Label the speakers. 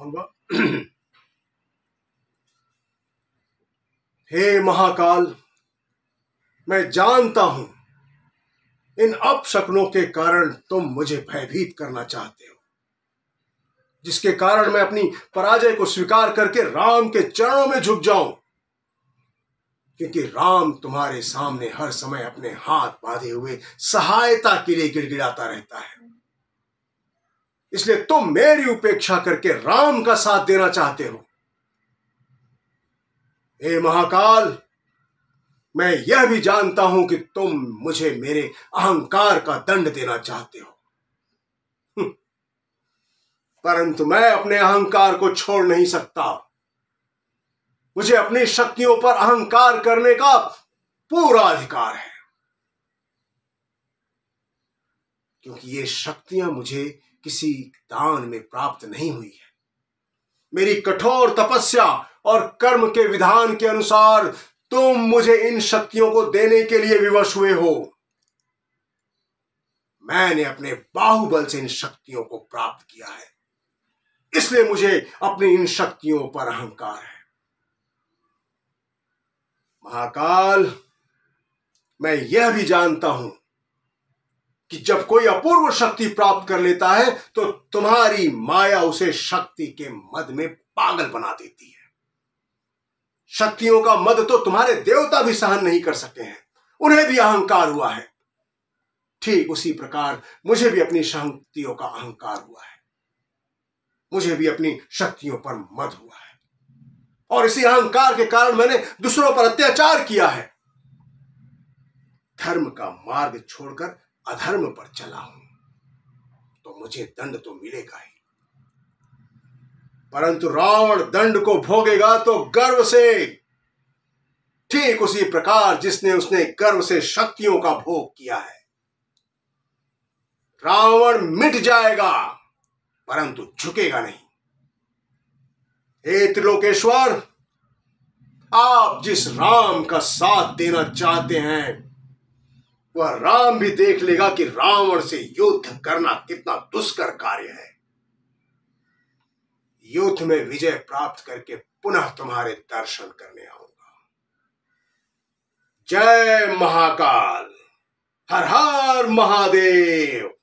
Speaker 1: होगा हे महाकाल मैं जानता हूं इन अपशकनों के कारण तुम मुझे भयभीत करना चाहते हो जिसके कारण मैं अपनी पराजय को स्वीकार करके राम के चरणों में झुक जाऊं क्योंकि राम तुम्हारे सामने हर समय अपने हाथ बांधे हुए सहायता के लिए गिड़गिड़ाता रहता है इसलिए तुम मेरी उपेक्षा करके राम का साथ देना चाहते हो हे महाकाल मैं यह भी जानता हूं कि तुम मुझे मेरे अहंकार का दंड देना चाहते हो हम्म। परंतु मैं अपने अहंकार को छोड़ नहीं सकता मुझे अपनी शक्तियों पर अहंकार करने का पूरा अधिकार है क्योंकि ये शक्तियां मुझे किसी दान में प्राप्त नहीं हुई है मेरी कठोर तपस्या और कर्म के विधान के अनुसार तुम मुझे इन शक्तियों को देने के लिए विवश हुए हो मैंने अपने बाहुबल से इन शक्तियों को प्राप्त किया है इसलिए मुझे अपनी इन शक्तियों पर अहंकार है महाकाल मैं यह भी जानता हूं कि जब कोई अपूर्व शक्ति प्राप्त कर लेता है तो तुम्हारी माया उसे शक्ति के मद में पागल बना देती है शक्तियों का मद तो तुम्हारे देवता भी सहन नहीं कर सके हैं उन्हें भी अहंकार हुआ है ठीक उसी प्रकार मुझे भी अपनी शक्तियों का अहंकार हुआ है मुझे भी अपनी शक्तियों पर मद हुआ है और इसी अहंकार के कारण मैंने दूसरों पर अत्याचार किया है धर्म का मार्ग छोड़कर अधर्म पर चला हूं तो मुझे दंड तो मिलेगा ही परंतु रावण दंड को भोगेगा तो गर्व से ठीक उसी प्रकार जिसने उसने गर्व से शक्तियों का भोग किया है रावण मिट जाएगा परंतु झुकेगा नहीं हे त्रिलोकेश्वर आप जिस राम का साथ देना चाहते हैं वह राम भी देख लेगा कि रावण से युद्ध करना कितना दुष्कर कार्य है युद्ध में विजय प्राप्त करके पुनः तुम्हारे दर्शन करने आऊंगा जय महाकाल हर हर महादेव